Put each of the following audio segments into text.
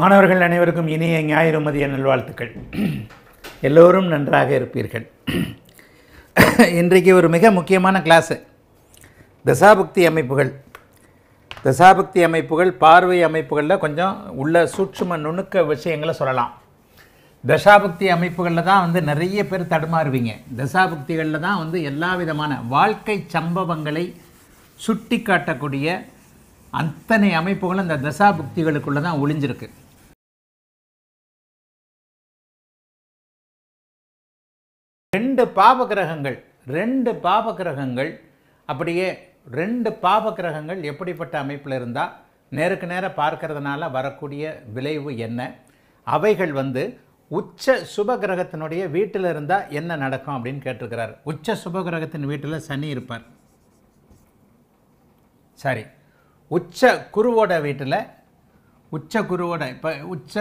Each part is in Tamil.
மாணவர்கள் அனைவருக்கும் இனிய ஞாயிறு மதிய நல்வாழ்த்துக்கள் எல்லோரும் நன்றாக இருப்பீர்கள் இன்றைக்கு ஒரு மிக முக்கியமான கிளாஸு தசாபக்தி அமைப்புகள் தசாபக்தி அமைப்புகள் பார்வை அமைப்புகளில் கொஞ்சம் உள்ள சூட்சும நுணுக்க விஷயங்களை சொல்லலாம் தசாபக்தி அமைப்புகளில் தான் வந்து நிறைய பேர் தடுமாறுவீங்க தசாபக்திகளில் தான் வந்து எல்லா விதமான வாழ்க்கை சம்பவங்களை சுட்டி காட்டக்கூடிய அத்தனை அமைப்புகளும் அந்த தசாபுக்திகளுக்குள்ளே தான் ஒளிஞ்சிருக்கு ரெண்டு பாப கிரகங்கள் ரெண்டு பாப கிரகங்கள் அப்படியே ரெண்டு பாப கிரகங்கள் எப்படிப்பட்ட அமைப்பில் இருந்தால் நேருக்கு நேராக பார்க்கறதுனால வரக்கூடிய விளைவு என்ன அவைகள் வந்து உச்ச சுப கிரகத்தினுடைய வீட்டில் இருந்தால் என்ன நடக்கும் அப்படின்னு கேட்டிருக்கிறார் உச்ச சுப கிரகத்தின் வீட்டில் சனி இருப்பார் சரி உச்ச குருவோட வீட்டில் உச்ச குருவோட இப்போ உச்ச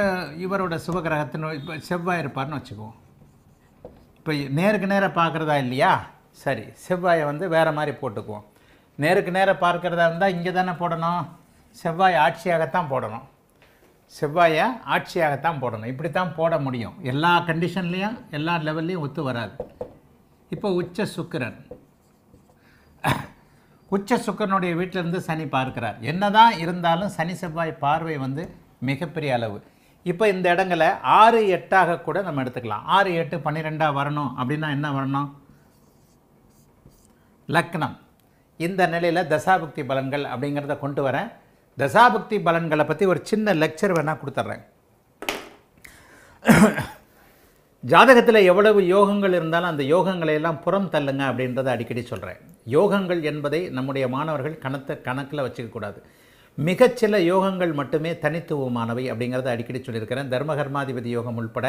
இவரோட சுபகிரகத்தின் இப்போ செவ்வாய் இருப்பார்னு வச்சுக்குவோம் இப்போ நேருக்கு நேராக பார்க்குறதா இல்லையா சரி செவ்வாயை வந்து வேறு மாதிரி போட்டுக்குவோம் நேருக்கு நேராக பார்க்குறதா இருந்தால் இங்கே தானே போடணும் செவ்வாய் ஆட்சியாகத்தான் போடணும் செவ்வாயை ஆட்சியாகத்தான் போடணும் இப்படி தான் போட முடியும் எல்லா கண்டிஷன்லேயும் எல்லா லெவல்லையும் ஒத்து வராது இப்போ உச்ச சுக்கிரன் உச்ச சுக்கரனுடைய வீட்டிலிருந்து சனி பார்க்கிறார் என்னதான் இருந்தாலும் சனி செவ்வாய் பார்வை வந்து மிகப்பெரிய அளவு இப்போ இந்த இடங்களை ஆறு எட்டாக கூட நம்ம எடுத்துக்கலாம் ஆறு எட்டு பன்னிரெண்டாக வரணும் அப்படின்னா என்ன வரணும் லக்னம் இந்த நிலையில் தசாபக்தி பலன்கள் அப்படிங்கிறத கொண்டு வரேன் தசாபக்தி பலன்களை பற்றி ஒரு சின்ன லெக்சர் வேணால் கொடுத்துட்றேன் ஜாதகத்தில் எவ்வளவு யோகங்கள் இருந்தாலும் அந்த யோகங்களை எல்லாம் புறம் தள்ளுங்க அப்படின்றத அடிக்கடி சொல்கிறேன் யோகங்கள் என்பதை நம்முடைய மாணவர்கள் கணத்தை கணக்கில் வச்சுக்கக்கூடாது மிகச்சில யோகங்கள் மட்டுமே தனித்துவமானவை அப்படிங்கிறத அடிக்கடி சொல்லியிருக்கிறேன் தர்மகர்மாதிபதி யோகம் உள்பட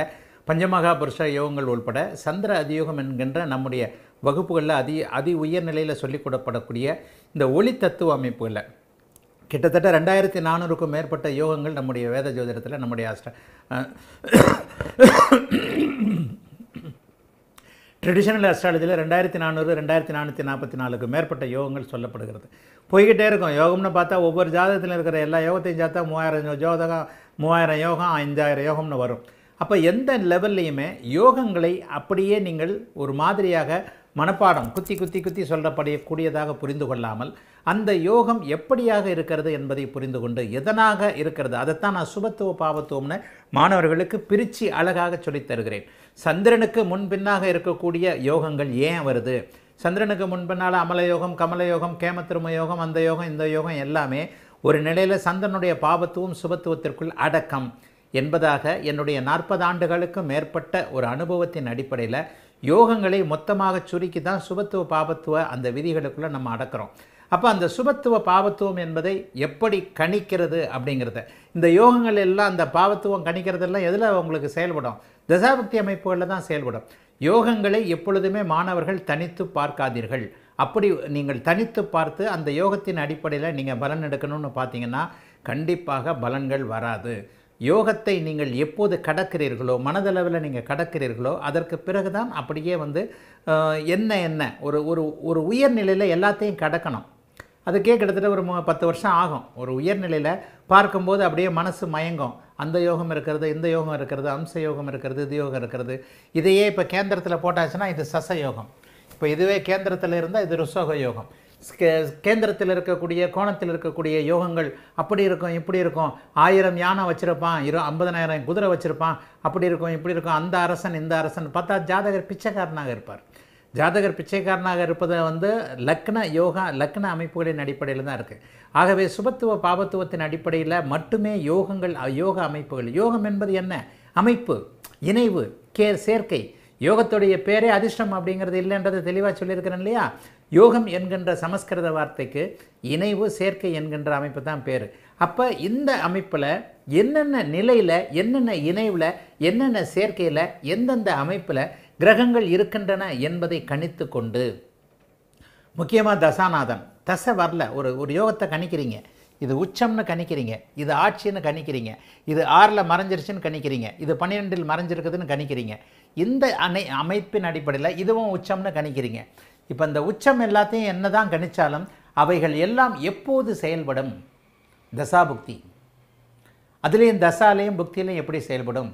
பஞ்சமகாபுருஷ யோகங்கள் உள்பட சந்திர அதியோகம் என்கின்ற நம்முடைய வகுப்புகளில் அதி அதி உயர்நிலையில் சொல்லிக் கொடுப்படக்கூடிய இந்த ஒளி தத்துவ அமைப்புகளில் கிட்டத்தட்ட ரெண்டாயிரத்தி நானூறுக்கும் மேற்பட்ட யோகங்கள் நம்முடைய வேத ஜோதிடத்தில் நம்முடைய அஷ்ட ட்ரெடிஷனல் அஸ்ட்ராலஜியில் ரெண்டாயிரத்தி நானூறு ரெண்டாயிரத்தி நானூற்றி நாற்பத்தி நாலுக்கு மேற்பட்ட யோகங்கள் சொல்லப்படுகிறது போய்கிட்டே இருக்கும் யோகம்னு பார்த்தா ஒவ்வொரு ஜாதகத்தில் இருக்கிற எல்லா யோகத்தையும் சாத்தா மூவாயிரம் ஜோதகம் மூவாயிரம் யோகம் ஐந்தாயிரம் யோகம்னு வரும் அப்போ எந்த லெவல்லையுமே யோகங்களை அப்படியே நீங்கள் ஒரு மாதிரியாக மனப்பாடம் குத்தி குத்தி குத்தி சொல்லப்படிய கூடியதாக புரிந்து கொள்ளாமல் அந்த யோகம் எப்படியாக இருக்கிறது என்பதை புரிந்து கொண்டு எதனாக இருக்கிறது அதைத்தான் நான் சுபத்துவ பாவத்துவம்னு மாணவர்களுக்கு பிரித்து அழகாக சொல்லித் தருகிறேன் சந்திரனுக்கு முன்பின்னாக இருக்கக்கூடிய யோகங்கள் ஏன் வருது சந்திரனுக்கு முன்பின்னால் அமலயோகம் கமலயோகம் கேமத்திரும யோகம் அந்த யோகம் இந்த யோகம் எல்லாமே ஒரு நிலையில் சந்திரனுடைய பாவத்துவம் சுபத்துவத்திற்குள் அடக்கம் என்பதாக என்னுடைய நாற்பது ஆண்டுகளுக்கும் மேற்பட்ட ஒரு அனுபவத்தின் அடிப்படையில் யோகங்களை மொத்தமாக சுருக்கி தான் சுபத்துவ பாபத்துவ அந்த விதிகளுக்குள்ளே நம்ம அடக்கிறோம் அப்போ அந்த சுபத்துவ பாவத்துவம் என்பதை எப்படி கணிக்கிறது அப்படிங்கிறத இந்த யோகங்கள் எல்லாம் அந்த பாவத்துவம் கணிக்கிறதெல்லாம் எதில் உங்களுக்கு செயல்படும் தசாபக்தி அமைப்புகளில் தான் செயல்படும் யோகங்களை எப்பொழுதுமே மாணவர்கள் தனித்து பார்க்காதீர்கள் அப்படி நீங்கள் தனித்து பார்த்து அந்த யோகத்தின் அடிப்படையில் நீங்கள் பலன் எடுக்கணும்னு பார்த்தீங்கன்னா கண்டிப்பாக பலன்கள் வராது யோகத்தை நீங்கள் எப்போது கடக்கிறீர்களோ மனதளவில் நீங்கள் கடக்கிறீர்களோ அதற்கு பிறகு தான் அப்படியே வந்து என்ன என்ன ஒரு ஒரு ஒரு உயர்நிலையில் எல்லாத்தையும் கடக்கணும் அதுக்கே கிட்டத்தட்ட ஒரு பத்து வருஷம் ஆகும் ஒரு உயர்நிலையில் பார்க்கும்போது அப்படியே மனசு மயங்கும் அந்த யோகம் இருக்கிறது இந்த யோகம் இருக்கிறது அம்ச யோகம் இருக்கிறது இது யோகம் இருக்கிறது இதையே இப்போ கேந்திரத்தில் போட்டாச்சுன்னா இது சச யோகம் இப்போ இதுவே கேந்திரத்தில் இருந்தால் இது ருசோக யோகம் கேந்திரத்தில் இருக்கக்கூடிய கோணத்தில் இருக்கக்கூடிய யோகங்கள் அப்படி இருக்கும் இப்படி இருக்கும் ஆயிரம் யானை வச்சுருப்பான் இரு ஐம்பதனாயிரம் குதிரை வச்சுருப்பான் அப்படி இருக்கும் இப்படி இருக்கும் அந்த அரசன் இந்த அரசன் பார்த்தா ஜாதகர் பிச்சைக்காரனாக இருப்பார் ஜாதகர் பிச்சைக்காரனாக இருப்பது வந்து லக்ன யோகா லக்ன அமைப்புகளின் அடிப்படையில் தான் இருக்குது ஆகவே சுபத்துவ பாபத்துவத்தின் அடிப்படையில் மட்டுமே யோகங்கள் யோக அமைப்புகள் யோகம் என்பது என்ன அமைப்பு இணைவு கே சேர்க்கை யோகத்துடைய பேரே அதிர்ஷ்டம் அப்படிங்கிறது இல்லைன்றது தெளிவாக சொல்லியிருக்கிறேன் இல்லையா யோகம் என்கின்ற சமஸ்கிருத வார்த்தைக்கு இணைவு சேர்க்கை என்கின்ற அமைப்பு தான் பேர் அப்போ இந்த அமைப்பில் என்னென்ன நிலையில் என்னென்ன இணைவில் என்னென்ன சேர்க்கையில் எந்தெந்த அமைப்பில் கிரகங்கள் இருக்கின்றன என்பதை கணித்து கொண்டு முக்கியமாக தசாநாதன் தசை வரல ஒரு ஒரு யோகத்தை கணிக்கிறீங்க இது உச்சம்னு கணிக்கிறீங்க இது ஆட்சின்னு கணிக்கிறீங்க இது ஆறில் மறைஞ்சிருச்சுன்னு கணிக்கிறீங்க இது பன்னிரெண்டில் மறைஞ்சிருக்குதுன்னு கணிக்கிறீங்க இந்த அணை அமைப்பின் அடிப்படையில் இதுவும் உச்சம்னு கணிக்கிறீங்க இப்போ இந்த உச்சம் எல்லாத்தையும் என்ன தான் கணித்தாலும் அவைகள் எல்லாம் எப்போது செயல்படும் தசாபுக்தி அதுலேயும் தசாலேயும் புக்தியிலையும் எப்படி செயல்படும்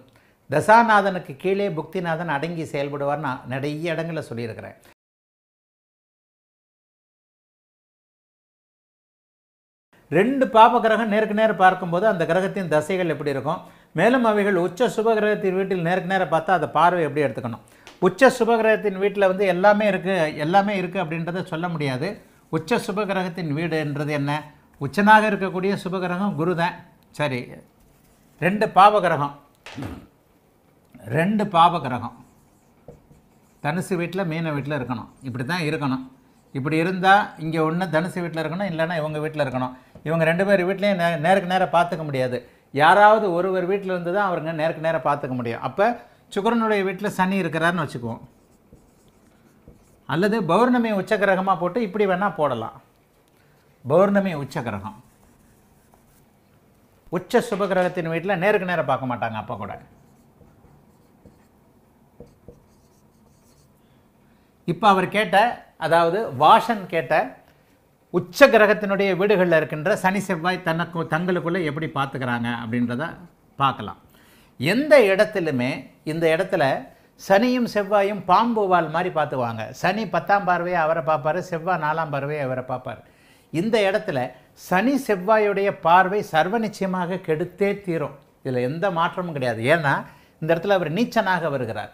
தசாநாதனுக்கு கீழே புக்திநாதன் அடங்கி செயல்படுவார்னு நிறைய இடங்களில் சொல்லியிருக்கிறேன் ரெண்டு பாப கிரகம் நேருக்கு நேரம் பார்க்கும்போது அந்த கிரகத்தின் தசைகள் எப்படி இருக்கும் மேலும் அவைகள் உச்ச சுப கிரகத்தின் வீட்டில் நேருக்கு நேரம் பார்த்தா அதை பார்வை எப்படி எடுத்துக்கணும் உச்ச சுப கிரகத்தின் வீட்டில் வந்து எல்லாமே இருக்குது எல்லாமே இருக்குது அப்படின்றத சொல்ல முடியாது உச்ச சுப கிரகத்தின் வீடுன்றது என்ன உச்சனாக இருக்கக்கூடிய சுபகிரகம் குரு தான் சரி ரெண்டு கிரகம் ரெண்டு கிரகம் தனுசு வீட்டில் மீன வீட்டில் இருக்கணும் இப்படி தான் இருக்கணும் இப்படி இருந்தால் இங்கே ஒன்று தனுசு வீட்டில் இருக்கணும் இல்லைன்னா இவங்க வீட்டில் இருக்கணும் இவங்க ரெண்டு பேர் வீட்லேயும் நே நேருக்கு நேராக பார்த்துக்க முடியாது யாராவது ஒருவர் வீட்டில் இருந்து தான் அவருங்க நேருக்கு நேராக பார்த்துக்க முடியும் அப்போ சுக்கரனுடைய வீட்டில் சனி இருக்கிறாருன்னு வச்சுக்குவோம் அல்லது பௌர்ணமி உச்சகிரகமாக போட்டு இப்படி வேணால் போடலாம் பௌர்ணமி உச்சகிரகம் உச்ச சுபகிரகத்தின் வீட்டில் நேருக்கு நேராக பார்க்க மாட்டாங்க அப்போ கூட இப்போ அவர் கேட்ட அதாவது வாஷன் கேட்ட உச்ச கிரகத்தினுடைய வீடுகளில் இருக்கின்ற சனி செவ்வாய் தனக்கு தங்களுக்குள்ளே எப்படி பார்த்துக்கிறாங்க அப்படின்றத பார்க்கலாம் எந்த இடத்துலையுமே இந்த இடத்துல சனியும் செவ்வாயும் பாம்பு வால் மாதிரி பார்த்துவாங்க சனி பத்தாம் பார்வையை அவரை பார்ப்பார் செவ்வாய் நாலாம் பார்வையை அவரை பார்ப்பார் இந்த இடத்துல சனி செவ்வாயுடைய பார்வை சர்வ நிச்சயமாக கெடுத்தே தீரும் இதில் எந்த மாற்றமும் கிடையாது ஏன்னா இந்த இடத்துல அவர் நீச்சனாக வருகிறார்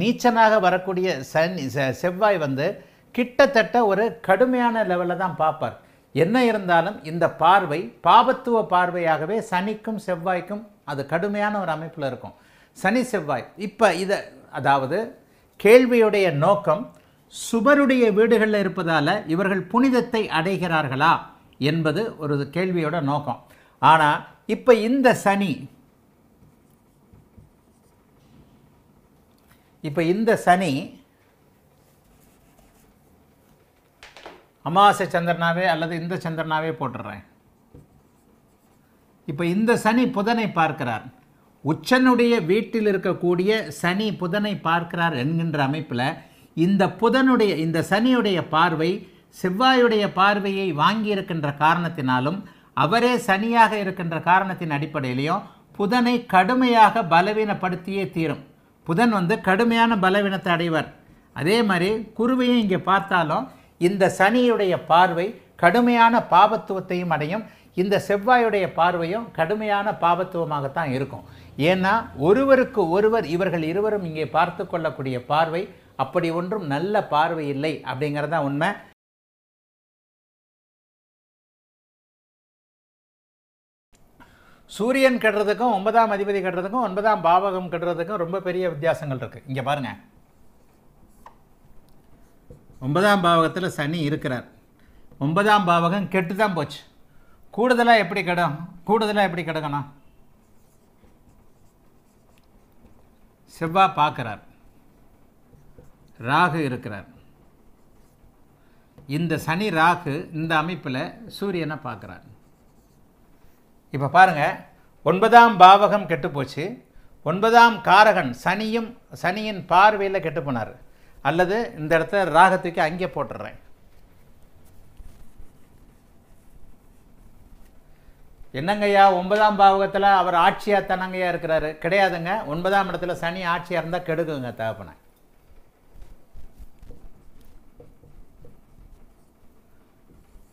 நீச்சனாக வரக்கூடிய சனி செவ்வாய் வந்து கிட்டத்தட்ட ஒரு கடுமையான லெவலில் தான் பார்ப்பார் என்ன இருந்தாலும் இந்த பார்வை பாபத்துவ பார்வையாகவே சனிக்கும் செவ்வாய்க்கும் அது கடுமையான ஒரு அமைப்பில் இருக்கும் சனி செவ்வாய் இப்போ இதை அதாவது கேள்வியுடைய நோக்கம் சுபருடைய வீடுகளில் இருப்பதால் இவர்கள் புனிதத்தை அடைகிறார்களா என்பது ஒரு கேள்வியோட நோக்கம் ஆனால் இப்போ இந்த சனி இப்போ இந்த சனி அமாவாசை சந்திரனாவே அல்லது இந்த சந்திரனாவே போட்டுடுறேன் இப்போ இந்த சனி புதனை பார்க்கிறார் உச்சனுடைய வீட்டில் இருக்கக்கூடிய சனி புதனை பார்க்கிறார் என்கின்ற அமைப்பில் இந்த புதனுடைய இந்த சனியுடைய பார்வை செவ்வாயுடைய பார்வையை வாங்கியிருக்கின்ற காரணத்தினாலும் அவரே சனியாக இருக்கின்ற காரணத்தின் அடிப்படையிலையும் புதனை கடுமையாக பலவீனப்படுத்தியே தீரும் புதன் வந்து கடுமையான பலவீனத்தை அடைவர் அதே மாதிரி குருவையும் இங்கே பார்த்தாலும் இந்த சனியுடைய பார்வை கடுமையான பாபத்துவத்தையும் அடையும் இந்த செவ்வாயுடைய பார்வையும் கடுமையான பாபத்துவமாகத்தான் இருக்கும் ஏன்னா ஒருவருக்கு ஒருவர் இவர்கள் இருவரும் இங்கே பார்த்து கொள்ளக்கூடிய பார்வை அப்படி ஒன்றும் நல்ல பார்வை இல்லை அப்படிங்கிறது தான் உண்மை சூரியன் கட்டுறதுக்கும் ஒன்பதாம் அதிபதி கட்டுறதுக்கும் ஒன்பதாம் பாவகம் கட்டுறதுக்கும் ரொம்ப பெரிய வித்தியாசங்கள் இருக்குது இங்கே பாருங்கள் ஒன்பதாம் பாவகத்தில் சனி இருக்கிறார் ஒன்பதாம் பாவகம் கெட்டு தான் போச்சு கூடுதலாக எப்படி கிடக்கும் கூடுதலாக எப்படி கிடக்கணும் செவ்வாய் பார்க்குறார் ராகு இருக்கிறார் இந்த சனி ராகு இந்த அமைப்பில் சூரியனை பார்க்குறார் இப்போ பாருங்கள் ஒன்பதாம் பாவகம் கெட்டு போச்சு ஒன்பதாம் காரகன் சனியும் சனியின் பார்வையில் கெட்டு போனார் அல்லது இந்த இடத்த ராகத்துக்கு அங்கே போட்டுடுறேன் என்னங்கய்யா ஒன்பதாம் பாவகத்தில் அவர் ஆட்சியாக தனங்கையாக இருக்கிறாரு கிடையாதுங்க ஒன்பதாம் இடத்துல சனி ஆட்சியாக இருந்தால் கெடுக்குங்க தகப்பனை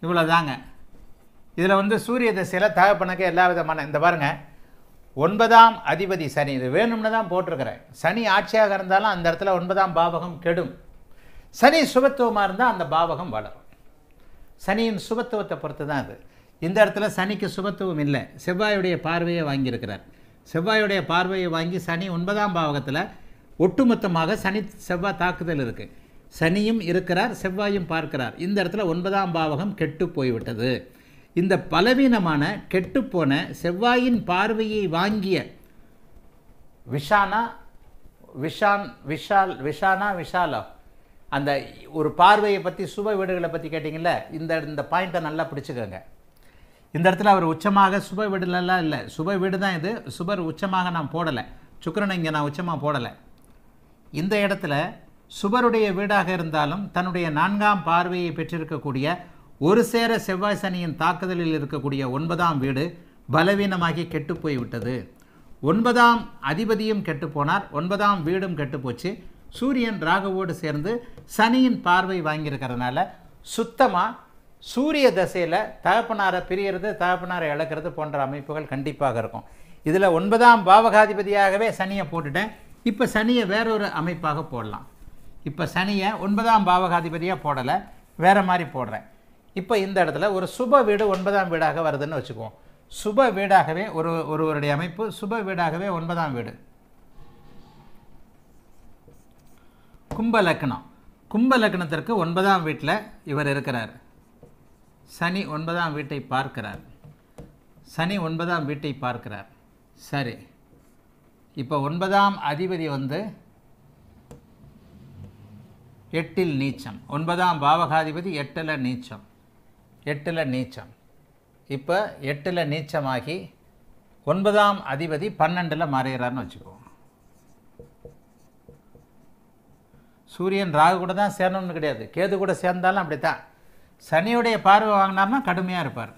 இவ்வளோதாங்க இதில் வந்து சூரிய தசையில் தகப்பனுக்கு எல்லா விதமான இந்த பாருங்கள் ஒன்பதாம் அதிபதி சனி இது வேணும்னு தான் போட்டிருக்கிறேன் சனி ஆட்சியாக இருந்தாலும் அந்த இடத்துல ஒன்பதாம் பாவகம் கெடும் சனி சுபத்துவமாக இருந்தால் அந்த பாவகம் வளரும் சனியின் சுபத்துவத்தை பொறுத்து தான் அது இந்த இடத்துல சனிக்கு சுபத்துவம் இல்லை செவ்வாயுடைய பார்வையை வாங்கியிருக்கிறார் செவ்வாயுடைய பார்வையை வாங்கி சனி ஒன்பதாம் பாவகத்தில் ஒட்டுமொத்தமாக சனி செவ்வாய் தாக்குதல் இருக்குது சனியும் இருக்கிறார் செவ்வாயும் பார்க்கிறார் இந்த இடத்துல ஒன்பதாம் பாவகம் கெட்டு போய்விட்டது இந்த பலவீனமான கெட்டுப்போன செவ்வாயின் பார்வையை வாங்கிய விஷானா விஷான் விஷால் விஷானா விஷாலா அந்த ஒரு பார்வையை பற்றி சுப வீடுகளை பற்றி கேட்டிங்கள்ல இந்த இந்த பாயிண்ட்டை நல்லா பிடிச்சிக்கோங்க இந்த இடத்துல அவர் உச்சமாக சுப வீடுலலாம் இல்லை சுப வீடு தான் இது சுபர் உச்சமாக நான் போடலை சுக்கரனை இங்கே நான் உச்சமாக போடலை இந்த இடத்துல சுபருடைய வீடாக இருந்தாலும் தன்னுடைய நான்காம் பார்வையை பெற்றிருக்கக்கூடிய ஒரு சேர செவ்வாய் சனியின் தாக்குதலில் இருக்கக்கூடிய ஒன்பதாம் வீடு பலவீனமாகி கெட்டு போய்விட்டது ஒன்பதாம் அதிபதியும் கெட்டுப்போனார் ஒன்பதாம் வீடும் கெட்டுப்போச்சு சூரியன் ராகுவோடு சேர்ந்து சனியின் பார்வை வாங்கியிருக்கிறதுனால சுத்தமாக சூரிய தசையில் தகப்பனாரை பிரியறது தகப்பனாரை இழக்கிறது போன்ற அமைப்புகள் கண்டிப்பாக இருக்கும் இதில் ஒன்பதாம் பாவகாதிபதியாகவே சனியை போட்டுட்டேன் இப்போ சனியை வேறொரு அமைப்பாக போடலாம் இப்போ சனியை ஒன்பதாம் பாவகாதிபதியாக போடலை வேறு மாதிரி போடுறேன் இப்போ இந்த இடத்துல ஒரு சுப வீடு ஒன்பதாம் வீடாக வருதுன்னு வச்சுக்குவோம் சுப வீடாகவே ஒரு ஒருவருடைய அமைப்பு சுப வீடாகவே ஒன்பதாம் வீடு கும்ப லக்னம் கும்ப லக்னத்திற்கு ஒன்பதாம் வீட்டில் இவர் இருக்கிறார் சனி ஒன்பதாம் வீட்டை பார்க்கிறார் சனி ஒன்பதாம் வீட்டை பார்க்கிறார் சரி இப்போ ஒன்பதாம் அதிபதி வந்து எட்டில் நீச்சம் ஒன்பதாம் பாவகாதிபதி எட்டில் நீச்சம் எட்டில் நீச்சம் இப்போ எட்டில் நீச்சமாகி ஒன்பதாம் அதிபதி பன்னெண்டில் மறைகிறார்னு வச்சுக்குவோம் சூரியன் ராகு கூட தான் சேரணும்னு கிடையாது கேது கூட சேர்ந்தாலும் அப்படி தான் சனியுடைய பார்வை வாங்கினார்னா கடுமையாக இருப்பார்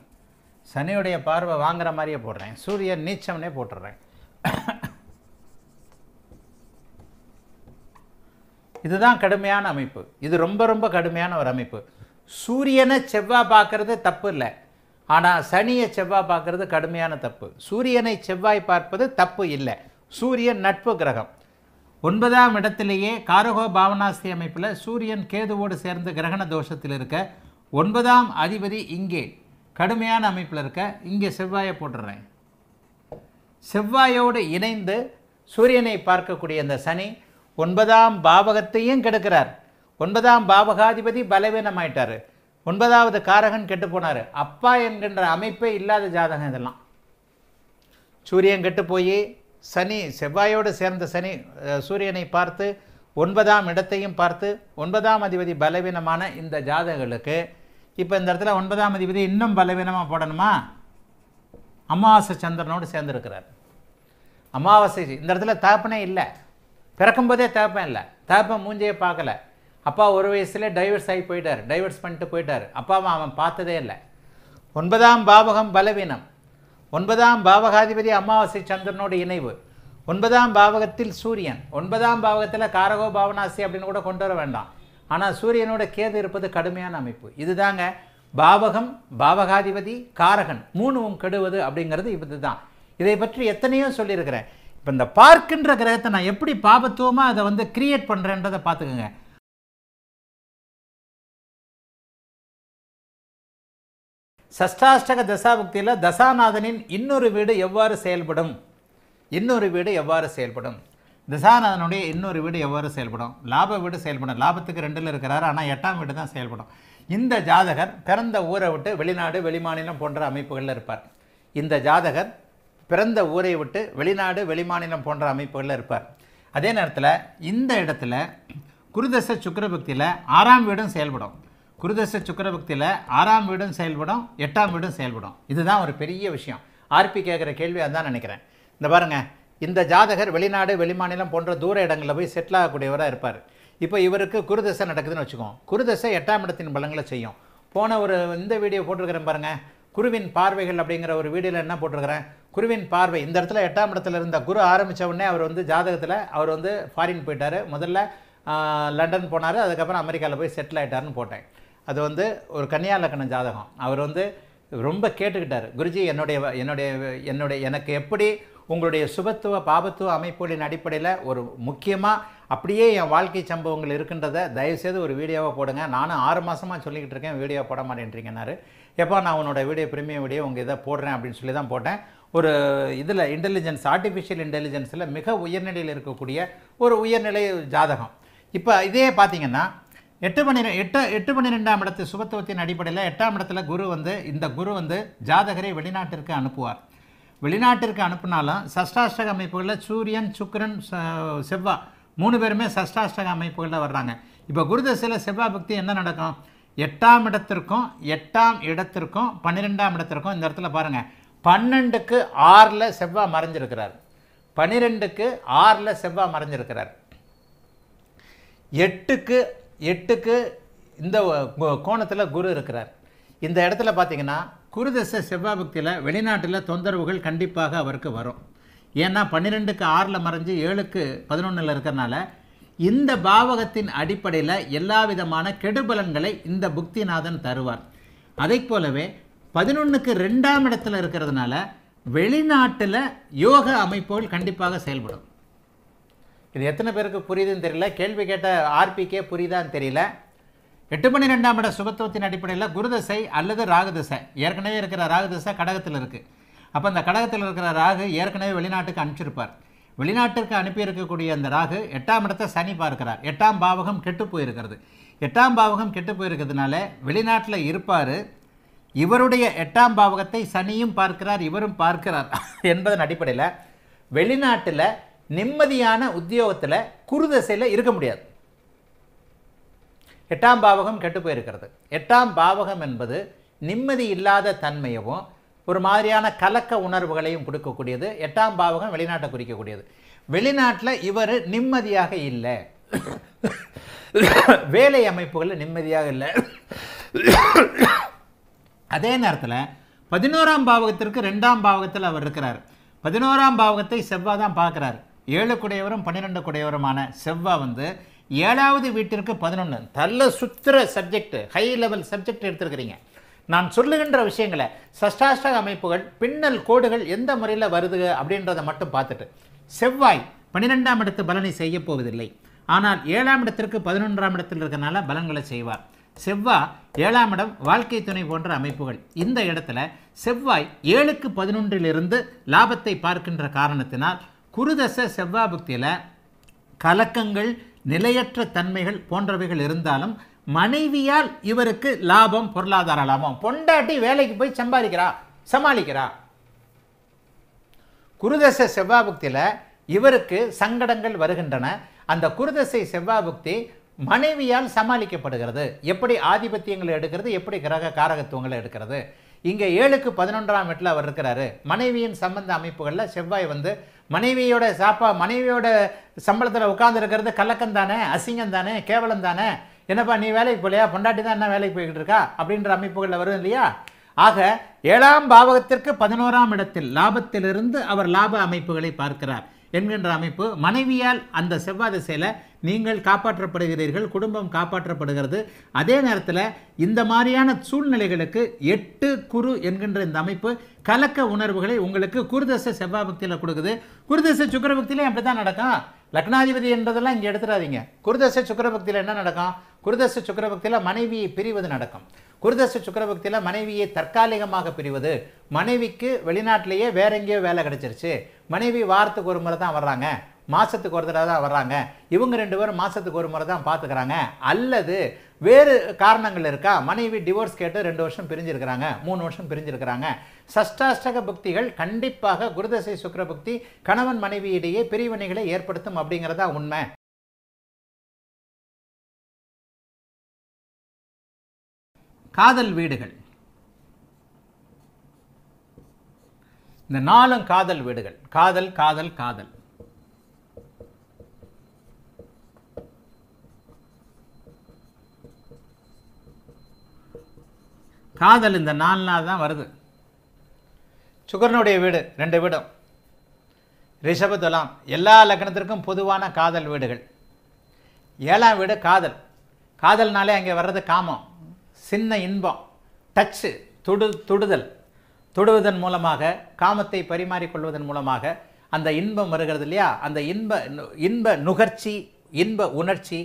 சனியுடைய பார்வை வாங்குற மாதிரியே போடுறேன் சூரியன் நீச்சம்னே போட்டுடுறேன் இதுதான் கடுமையான அமைப்பு இது ரொம்ப ரொம்ப கடுமையான ஒரு அமைப்பு சூரியனை செவ்வாய் பார்க்கறது தப்பு இல்லை ஆனால் சனியை செவ்வாய் பார்க்கறது கடுமையான தப்பு சூரியனை செவ்வாய் பார்ப்பது தப்பு இல்லை சூரியன் நட்பு கிரகம் ஒன்பதாம் இடத்திலேயே காரகோ பாவனாஸ்தி அமைப்பில் சூரியன் கேதுவோடு சேர்ந்து கிரகண தோஷத்தில் இருக்க ஒன்பதாம் அதிபதி இங்கே கடுமையான அமைப்பில் இருக்க இங்கே செவ்வாயை போட்டுடுறேன் செவ்வாயோடு இணைந்து சூரியனை பார்க்கக்கூடிய அந்த சனி ஒன்பதாம் பாவகத்தையும் கெடுக்கிறார் ஒன்பதாம் பாவகாதிபதி பலவீனமாயிட்டார் ஒன்பதாவது காரகன் கெட்டு போனார் அப்பா என்கின்ற அமைப்பே இல்லாத ஜாதகம் இதெல்லாம் சூரியன் கெட்டு போய் சனி செவ்வாயோடு சேர்ந்த சனி சூரியனை பார்த்து ஒன்பதாம் இடத்தையும் பார்த்து ஒன்பதாம் அதிபதி பலவீனமான இந்த ஜாதகங்களுக்கு இப்போ இந்த இடத்துல ஒன்பதாம் அதிபதி இன்னும் பலவீனமாக போடணுமா அமாவாசை சந்திரனோடு சேர்ந்துருக்கிறார் அமாவாசை இந்த இடத்துல தகப்பனே இல்லை பிறக்கும்போதே தகப்பன் இல்லை தகப்பன் மூஞ்சையே பார்க்கலை அப்பா ஒரு வயசுல டைவர்ஸ் ஆகி போயிட்டார் டைவர்ஸ் பண்ணிட்டு போயிட்டார் அப்பாவை அவன் பார்த்ததே இல்லை ஒன்பதாம் பாவகம் பலவீனம் ஒன்பதாம் பாவகாதிபதி அமாவாசை சந்திரனோட இணைவு ஒன்பதாம் பாவகத்தில் சூரியன் ஒன்பதாம் பாவகத்தில் காரகோ பாவனாசி அப்படின்னு கூட கொண்டு வர வேண்டாம் ஆனால் சூரியனோட கேது இருப்பது கடுமையான அமைப்பு இதுதாங்க பாவகம் பாவகாதிபதி காரகன் மூணுவும் கெடுவது அப்படிங்கிறது இது தான் இதை பற்றி எத்தனையோ சொல்லியிருக்கிறேன் இப்போ இந்த பார்க்கின்ற கிரகத்தை நான் எப்படி பாபத்துவமாக அதை வந்து கிரியேட் பண்ணுறேன்றதை பார்த்துக்கோங்க சஷ்டாஷ்டக தசாபக்தியில் தசாநாதனின் இன்னொரு வீடு எவ்வாறு செயல்படும் இன்னொரு வீடு எவ்வாறு செயல்படும் தசாநாதனுடைய இன்னொரு வீடு எவ்வாறு செயல்படும் லாப வீடு செயல்படும் லாபத்துக்கு ரெண்டில் இருக்கிறார் ஆனால் எட்டாம் வீடு தான் செயல்படும் இந்த ஜாதகர் பிறந்த ஊரை விட்டு வெளிநாடு வெளிமாநிலம் போன்ற அமைப்புகளில் இருப்பார் இந்த ஜாதகர் பிறந்த ஊரை விட்டு வெளிநாடு வெளிமாநிலம் போன்ற அமைப்புகளில் இருப்பார் அதே நேரத்தில் இந்த இடத்துல குருதச சுக்கரபக்தியில் ஆறாம் வீடும் செயல்படும் குருதச சுக்கரபக்தியில் ஆறாம் வீடும் செயல்படும் எட்டாம் வீடும் செயல்படும் இதுதான் ஒரு பெரிய விஷயம் ஆர்பி கேட்குற கேள்வி தான் நினைக்கிறேன் இந்த பாருங்கள் இந்த ஜாதகர் வெளிநாடு வெளிமாநிலம் போன்ற தூர இடங்களில் போய் செட்டில் ஆகக்கூடியவராக இருப்பார் இப்போ இவருக்கு குருதசை நடக்குதுன்னு வச்சுக்கோம் குருதசை எட்டாம் இடத்தின் பலங்களை செய்யும் போன ஒரு இந்த வீடியோ போட்டிருக்கிறேன் பாருங்கள் குருவின் பார்வைகள் அப்படிங்கிற ஒரு வீடியோவில் என்ன போட்டிருக்கிறேன் குருவின் பார்வை இந்த இடத்துல எட்டாம் இடத்துல இருந்த குரு ஆரம்பித்த உடனே அவர் வந்து ஜாதகத்தில் அவர் வந்து ஃபாரின் போயிட்டார் முதல்ல லண்டன் போனார் அதுக்கப்புறம் அமெரிக்காவில் போய் செட்டில் ஆகிட்டார்னு போட்டேன் அது வந்து ஒரு கன்னியா ஜாதகம் அவர் வந்து ரொம்ப கேட்டுக்கிட்டார் குருஜி என்னுடைய என்னுடைய என்னுடைய எனக்கு எப்படி உங்களுடைய சுபத்துவ பாபத்துவ அமைப்புகளின் அடிப்படையில் ஒரு முக்கியமாக அப்படியே என் வாழ்க்கை சம்பவங்கள் இருக்கின்றத தயவுசெய்து ஒரு வீடியோவை போடுங்க நானும் ஆறு மாதமாக சொல்லிக்கிட்டு இருக்கேன் வீடியோ போட மாட்டேன்றீங்கன்னாரு எப்போ நான் உன்னோட வீடியோ பிரீமியம் வீடியோ உங்கள் இதை போடுறேன் அப்படின்னு சொல்லி தான் போட்டேன் ஒரு இதில் இன்டெலிஜென்ஸ் ஆர்டிஃபிஷியல் இன்டெலிஜென்ஸில் மிக உயர்நிலையில் இருக்கக்கூடிய ஒரு உயர்நிலை ஜாதகம் இப்போ இதே பார்த்திங்கன்னா எட்டு பன்னிரெ எட்டு எட்டு பன்னிரெண்டாம் இடத்து சுபத்துவத்தின் அடிப்படையில் எட்டாம் இடத்துல குரு வந்து இந்த குரு வந்து ஜாதகரை வெளிநாட்டிற்கு அனுப்புவார் வெளிநாட்டிற்கு அனுப்புனாலும் சஷ்டாஷ்டக அமைப்புகளில் சூரியன் சுக்கரன் செவ்வா மூணு பேருமே சஷ்டாஷ்டக அமைப்புகளில் வர்றாங்க இப்போ குரு தசையில் செவ்வா பக்தி என்ன நடக்கும் எட்டாம் இடத்திற்கும் எட்டாம் இடத்திற்கும் பன்னிரெண்டாம் இடத்திற்கும் இந்த இடத்துல பாருங்கள் பன்னெண்டுக்கு ஆறில் செவ்வாய் மறைஞ்சிருக்கிறார் பன்னிரெண்டுக்கு ஆறில் செவ்வாய் மறைஞ்சிருக்கிறார் எட்டுக்கு எட்டுக்கு இந்த கோணத்தில் குரு இருக்கிறார் இந்த இடத்துல பார்த்தீங்கன்னா குருதசை செவ்வாபக்தியில் வெளிநாட்டில் தொந்தரவுகள் கண்டிப்பாக அவருக்கு வரும் ஏன்னா பன்னிரெண்டுக்கு ஆறில் மறைஞ்சு ஏழுக்கு பதினொன்றில் இருக்கிறனால இந்த பாவகத்தின் அடிப்படையில் எல்லா விதமான கெடுபலன்களை இந்த புக்திநாதன் தருவார் அதை போலவே பதினொன்றுக்கு ரெண்டாம் இடத்துல இருக்கிறதுனால வெளிநாட்டில் யோக அமைப்புகள் கண்டிப்பாக செயல்படும் இது எத்தனை பேருக்கு புரியுதுன்னு தெரியல கேள்வி கேட்ட ஆர்பிக்கே புரியுதான்னு தெரியல எட்டு மணி ரெண்டாம் இட சுபத்துவத்தின் அடிப்படையில் குருதசை அல்லது ராகுதசை ஏற்கனவே இருக்கிற ராகுதசை கடகத்தில் இருக்குது அப்போ அந்த கடகத்தில் இருக்கிற ராகு ஏற்கனவே வெளிநாட்டுக்கு அனுப்பிச்சிருப்பார் வெளிநாட்டிற்கு அனுப்பியிருக்கக்கூடிய அந்த ராகு எட்டாம் இடத்தை சனி பார்க்கிறார் எட்டாம் பாவகம் கெட்டு போயிருக்கிறது எட்டாம் பாவகம் கெட்டு போயிருக்கிறதுனால வெளிநாட்டில் இருப்பார் இவருடைய எட்டாம் பாவகத்தை சனியும் பார்க்கிறார் இவரும் பார்க்கிறார் என்பதன் அடிப்படையில் வெளிநாட்டில் நிம்மதியான உத்தியோகத்தில் குருதசையில் இருக்க முடியாது எட்டாம் பாவகம் கெட்டு போயிருக்கிறது எட்டாம் பாவகம் என்பது நிம்மதி இல்லாத தன்மையவும் ஒரு மாதிரியான கலக்க உணர்வுகளையும் கொடுக்கக்கூடியது எட்டாம் பாவகம் வெளிநாட்டை குறிக்கக்கூடியது வெளிநாட்டில் இவர் நிம்மதியாக இல்லை வேலை அமைப்புகளில் நிம்மதியாக இல்லை அதே நேரத்தில் பதினோராம் பாவகத்திற்கு ரெண்டாம் பாவகத்தில் அவர் இருக்கிறார் பதினோராம் பாவகத்தை செவ்வாய் தான் பார்க்குறாரு ஏழு குடையவரும் பன்னிரெண்டு குடையவருமான செவ்வா வந்து ஏழாவது வீட்டிற்கு பதினொன்று தள்ள சுத்திர சப்ஜெக்ட் ஹை லெவல் சப்ஜெக்ட் எடுத்துருக்கிறீங்க நான் சொல்லுகின்ற விஷயங்களை சஷ்டாஷ்டக அமைப்புகள் பின்னல் கோடுகள் எந்த முறையில் வருது அப்படின்றத மட்டும் பார்த்துட்டு செவ்வாய் பன்னிரெண்டாம் இடத்து பலனை செய்ய போவதில்லை ஆனால் ஏழாம் இடத்திற்கு பதினொன்றாம் இடத்தில் இருக்கிறனால பலன்களை செய்வார் செவ்வாய் ஏழாம் இடம் வாழ்க்கை துணை போன்ற அமைப்புகள் இந்த இடத்துல செவ்வாய் ஏழுக்கு பதினொன்றிலிருந்து லாபத்தை பார்க்கின்ற காரணத்தினால் குருதச செவ்வாபக்தியில் புக்தியில் கலக்கங்கள் நிலையற்ற தன்மைகள் போன்றவைகள் இருந்தாலும் மனைவியால் இவருக்கு லாபம் பொருளாதார லாபம் பொண்டாட்டி வேலைக்கு போய் சம்பாதிக்கிறா சமாளிக்கிறா குருதச செவ்வாபக்தியில் புக்தியில் இவருக்கு சங்கடங்கள் வருகின்றன அந்த குருதசை செவ்வாபக்தி புக்தி மனைவியால் சமாளிக்கப்படுகிறது எப்படி ஆதிபத்தியங்களை எடுக்கிறது எப்படி கிரக காரகத்துவங்களை எடுக்கிறது இங்கே ஏழுக்கு பதினொன்றாம் வீட்டில் அவர் இருக்கிறாரு மனைவியின் சம்பந்த அமைப்புகளில் செவ்வாய் வந்து மனைவியோட சாப்பா மனைவியோட சம்பளத்தில் உட்காந்துருக்கிறது கலக்கம் தானே அசிங்கம் தானே கேவலம் தானே என்னப்பா நீ வேலைக்கு போகலையா பொண்டாட்டி தான் என்ன வேலைக்கு போய்கிட்டு இருக்கா அப்படின்ற அமைப்புகளில் வரும் இல்லையா ஆக ஏழாம் பாவகத்திற்கு பதினோராம் இடத்தில் லாபத்திலிருந்து அவர் லாப அமைப்புகளை பார்க்கிறார் என்கின்ற அமைப்பு மனைவியால் அந்த செவ்வாய் திசையில் நீங்கள் காப்பாற்றப்படுகிறீர்கள் குடும்பம் காப்பாற்றப்படுகிறது அதே நேரத்தில் இந்த மாதிரியான சூழ்நிலைகளுக்கு எட்டு குரு என்கின்ற இந்த அமைப்பு கலக்க உணர்வுகளை உங்களுக்கு குருதச செவ்வாய் பக்தியில் கொடுக்குது குருதச சுக்கரபக்தியிலையும் அப்படி தான் நடக்கும் லக்னாதிபதி என்றதெல்லாம் இங்கே எடுத்துடாதீங்க குருதச சுக்கரபக்தியில் என்ன நடக்கும் குருதச சுக்கரபக்தியில் மனைவி பிரிவது நடக்கும் குருதச சுக்கரபக்தியில் மனைவியை தற்காலிகமாக பிரிவது மனைவிக்கு வெளிநாட்டிலேயே வேற எங்கேயோ வேலை கிடச்சிருச்சு மனைவி வாரத்துக்கு ஒரு முறை தான் வர்றாங்க மாதத்துக்கு ஒரு தடவை தான் வர்றாங்க இவங்க ரெண்டு பேரும் மாதத்துக்கு ஒரு முறை தான் பார்த்துக்கிறாங்க அல்லது வேறு காரணங்கள் இருக்கா மனைவி டிவோர்ஸ் கேட்டு ரெண்டு வருஷம் பிரிஞ்சிருக்கிறாங்க மூணு வருஷம் பிரிஞ்சிருக்கிறாங்க சஷ்டாஷ்டக புக்திகள் கண்டிப்பாக குருதசை சுக்கர பக்தி கணவன் மனைவியிடையே பிரிவினைகளை ஏற்படுத்தும் அப்படிங்கிறதா உண்மை காதல் வீடுகள் இந்த நாலும் காதல் வீடுகள் காதல் காதல் காதல் காதல் இந்த நாலு நாள் தான் வருது சுகரனுடைய வீடு ரெண்டு வீடும் ரிஷபதுலாம் எல்லா லக்னத்திற்கும் பொதுவான காதல் வீடுகள் ஏழாம் வீடு காதல் காதல்னாலே அங்கே வர்றது காமம் சின்ன இன்பம் டச்சு தொடு தொடுதல் தொடுவதன் மூலமாக காமத்தை பரிமாறிக்கொள்வதன் மூலமாக அந்த இன்பம் வருகிறது இல்லையா அந்த இன்ப இன்ப நுகர்ச்சி இன்ப உணர்ச்சி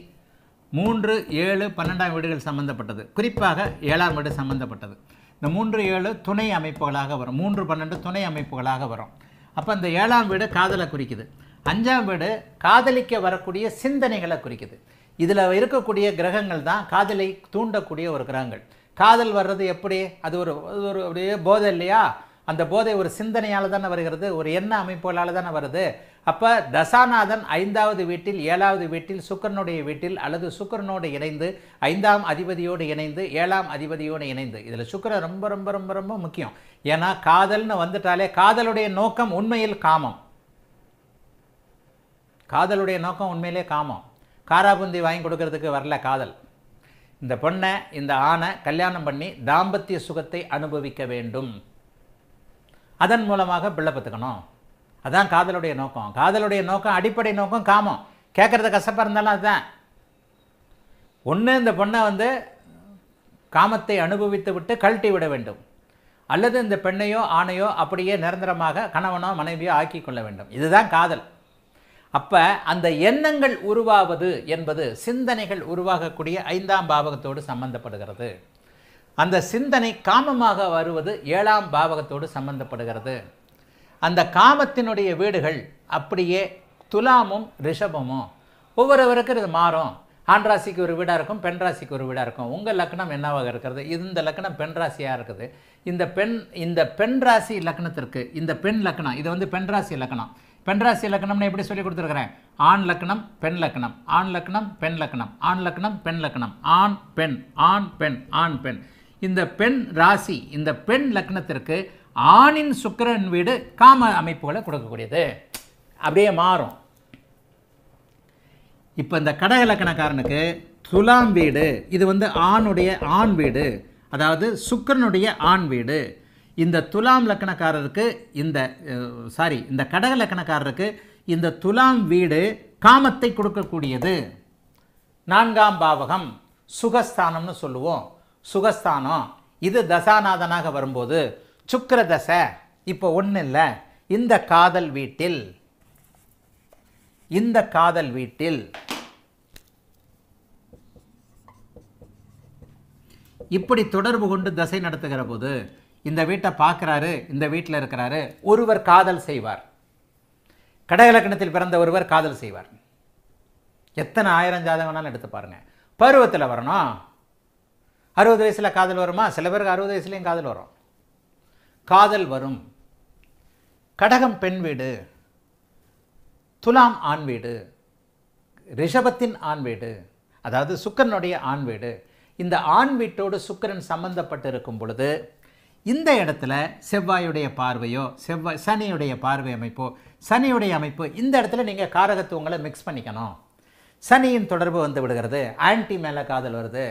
மூன்று ஏழு பன்னெண்டாம் வீடுகள் சம்பந்தப்பட்டது குறிப்பாக ஏழாம் வீடு சம்பந்தப்பட்டது இந்த மூன்று ஏழு துணை அமைப்புகளாக வரும் மூன்று பன்னெண்டு துணை அமைப்புகளாக வரும் அப்போ அந்த ஏழாம் வீடு காதலை குறிக்குது அஞ்சாம் வீடு காதலிக்க வரக்கூடிய சிந்தனைகளை குறிக்குது இதில் இருக்கக்கூடிய கிரகங்கள் தான் காதலை தூண்டக்கூடிய ஒரு கிரகங்கள் காதல் வர்றது எப்படி அது ஒரு ஒரு அப்படியே போதை இல்லையா அந்த போதை ஒரு சிந்தனையால் தானே வருகிறது ஒரு எண்ண அமைப்புகளால் தானே வருது அப்போ தசாநாதன் ஐந்தாவது வீட்டில் ஏழாவது வீட்டில் சுக்கரனுடைய வீட்டில் அல்லது சுக்கரனோடு இணைந்து ஐந்தாம் அதிபதியோடு இணைந்து ஏழாம் அதிபதியோடு இணைந்து இதில் சுக்கரன் ரொம்ப ரொம்ப ரொம்ப ரொம்ப முக்கியம் ஏன்னா காதல்னு வந்துட்டாலே காதலுடைய நோக்கம் உண்மையில் காமம் காதலுடைய நோக்கம் உண்மையிலே காமம் காராபுந்தி வாங்கி கொடுக்கறதுக்கு வரல காதல் இந்த பொண்ணை இந்த ஆணை கல்யாணம் பண்ணி தாம்பத்திய சுகத்தை அனுபவிக்க வேண்டும் அதன் மூலமாக பிள்ளை பத்துக்கணும் அதுதான் காதலுடைய நோக்கம் காதலுடைய நோக்கம் அடிப்படை நோக்கம் காமம் கேட்குறது கஷ்டப்பாக இருந்தாலும் அதுதான் ஒன்று இந்த பொண்ணை வந்து காமத்தை அனுபவித்து விட்டு கழட்டி விட வேண்டும் அல்லது இந்த பெண்ணையோ ஆணையோ அப்படியே நிரந்தரமாக கணவனோ மனைவியோ ஆக்கி கொள்ள வேண்டும் இதுதான் காதல் அப்போ அந்த எண்ணங்கள் உருவாவது என்பது சிந்தனைகள் உருவாகக்கூடிய ஐந்தாம் பாவகத்தோடு சம்பந்தப்படுகிறது அந்த சிந்தனை காமமாக வருவது ஏழாம் பாவகத்தோடு சம்பந்தப்படுகிறது அந்த காமத்தினுடைய வீடுகள் அப்படியே துலாமும் ரிஷபமும் ஒவ்வொருவருக்கும் இது மாறும் ஆண் ராசிக்கு ஒரு வீடாக இருக்கும் பெண் ராசிக்கு ஒரு வீடாக இருக்கும் உங்கள் லக்னம் என்னவாக இருக்கிறது இந்த லக்னம் பெண் ராசியாக இருக்குது இந்த பெண் இந்த பெண் ராசி லக்னத்திற்கு இந்த பெண் லக்னம் இது வந்து பெண் ராசி லக்னம் பெண்ராசி லக்னம்னு எப்படி சொல்லி கொடுத்துருக்குறேன் ஆண் லக்னம் பெண் லக்னம் ஆண் லக்னம் பெண் லக்னம் ஆண் லக்னம் பெண் லக்னம் ஆண் பெண் ஆண் பெண் ஆண் பெண் இந்த பெண் ராசி இந்த பெண் லக்னத்திற்கு ஆணின் சுக்கரன் வீடு காம அமைப்புகளை கொடுக்கக்கூடியது அப்படியே மாறும் இப்போ இந்த கடக லக்கணக்காரனுக்கு துலாம் வீடு இது வந்து ஆணுடைய ஆண் வீடு அதாவது சுக்கரனுடைய ஆண் வீடு இந்த துலாம் லக்கணக்காரருக்கு இந்த சாரி இந்த கடக லக்கணக்காரருக்கு இந்த துலாம் வீடு காமத்தை கொடுக்கக்கூடியது நான்காம் பாவகம் சுகஸ்தானம்னு சொல்லுவோம் சுகஸ்தானம் இது தசாநாதனாக வரும்போது சுக்கர தசை இப்போ ஒன்றும் இல்லை இந்த காதல் வீட்டில் இந்த காதல் வீட்டில் இப்படி தொடர்பு கொண்டு தசை நடத்துகிற போது இந்த வீட்டை பார்க்குறாரு இந்த வீட்டில் இருக்கிறாரு ஒருவர் காதல் செய்வார் கடகலக்கணத்தில் பிறந்த ஒருவர் காதல் செய்வார் எத்தனை ஆயிரம் ஜாதகம் வேணாலும் எடுத்து பாருங்கள் பருவத்தில் வரணும் அறுபது வயசில் காதல் வருமா சில பேருக்கு அறுபது வயசுலேயும் காதல் வரும் காதல் வரும் கடகம் பெண் வீடு துலாம் ஆண் வீடு ரிஷபத்தின் ஆண் வீடு அதாவது சுக்கரனுடைய ஆண் வீடு இந்த ஆண் வீட்டோடு சுக்கரன் சம்பந்தப்பட்டு இருக்கும் பொழுது இந்த இடத்துல செவ்வாயுடைய பார்வையோ செவ்வாய் சனியுடைய பார்வை அமைப்போ சனியுடைய அமைப்பு இந்த இடத்துல நீங்கள் காரகத்துவங்களை மிக்ஸ் பண்ணிக்கணும் சனியின் தொடர்பு வந்து விடுகிறது ஆன்டி மேலே காதல் வருது